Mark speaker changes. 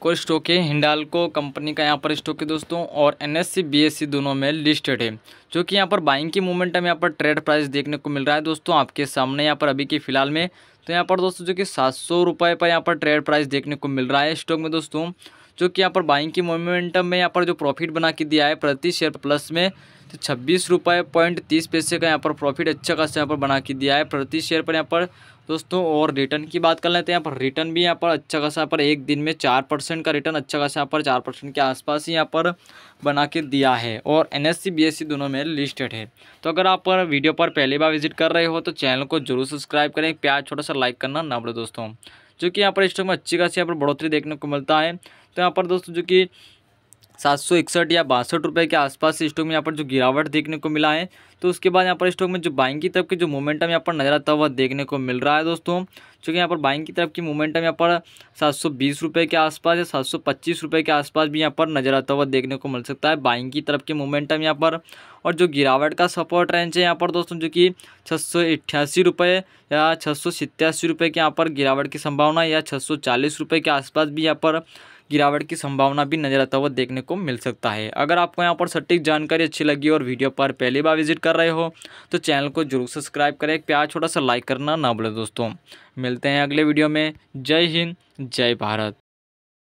Speaker 1: कोई स्टॉक है हिंडालको कंपनी का यहाँ पर स्टॉक है दोस्तों और एन एस दोनों में लिस्टेड है जो कि यहाँ पर बाइंग की मूवमेंट हम यहाँ पर ट्रेड प्राइस देखने को मिल रहा है दोस्तों आपके सामने यहाँ पर अभी के फिलहाल में तो यहाँ पर दोस्तों जो कि सात सौ रुपये पर यहाँ पर ट्रेड प्राइस देखने को मिल रहा है स्टॉक में दोस्तों जो कि यहाँ पर बाइंग की मोमेंटम में यहाँ पर जो प्रॉफिट बना के दिया है प्रति शेयर प्लस में तो छब्बीस रुपये पॉइंट तीस पैसे का यहाँ पर प्रॉफिट अच्छा खासा यहाँ पर बना के दिया है प्रति शेयर पर यहाँ पर दोस्तों और रिटर्न की बात कर लेते हैं यहाँ पर रिटर्न भी यहाँ पर अच्छा खासा यहाँ पर एक दिन में चार परसेंट का रिटर्न अच्छा खासा यहाँ पर चार परसेंट के आसपास ही यहाँ पर बना के दिया है और एन एस दोनों में लिस्टेड है तो अगर आप पर वीडियो पर पहली बार विजिट कर रहे हो तो चैनल को जरूर सब्सक्राइब करें प्यार छोटा सा लाइक करना ना पड़े दोस्तों जो कि यहाँ पर स्टॉक में अच्छी खासी यहाँ पर बढ़ोतरी देखने को मिलता है तो यहाँ पर दोस्तों जो कि सात सौ इकसठ या बासठ रुपये के आसपास स्टॉक में यहाँ पर जो गिरावट देखने को मिला है तो उसके बाद यहाँ पर स्टॉक में जो बाइंग की तरफ की जो मोमेंटम यहाँ पर नजर आता हुआ देखने को मिल रहा है दोस्तों क्योंकि यहाँ पर बाइंग की तरफ की मोमेंटम यहाँ पर सात सौ बीस रुपये के आसपास या सात सौ पच्चीस रुपये के आसपास भी यहाँ पर नजर आता हुआ देखने को मिल सकता है बाइंग की तरफ की मोमेंटम यहाँ पर और जो गिरावट का सपोर्ट रेंज है यहाँ पर दोस्तों जो कि छः सौ अट्ठासी रुपये या छः सौ सत्तासी रुपये के यहाँ पर गिरावट की संभावना या छः सौ चालीस रुपये के आसपास भी यहाँ पर गिरावट की संभावना भी नजर आता हुआ देखने को मिल सकता है अगर आपको यहाँ पर सटीक जानकारी अच्छी लगी और वीडियो पर पहली बार विजिट कर रहे हो तो चैनल को जरूर सब्सक्राइब करें प्यार छोटा सा लाइक करना ना भूलें दोस्तों मिलते हैं अगले वीडियो में जय हिंद जय भारत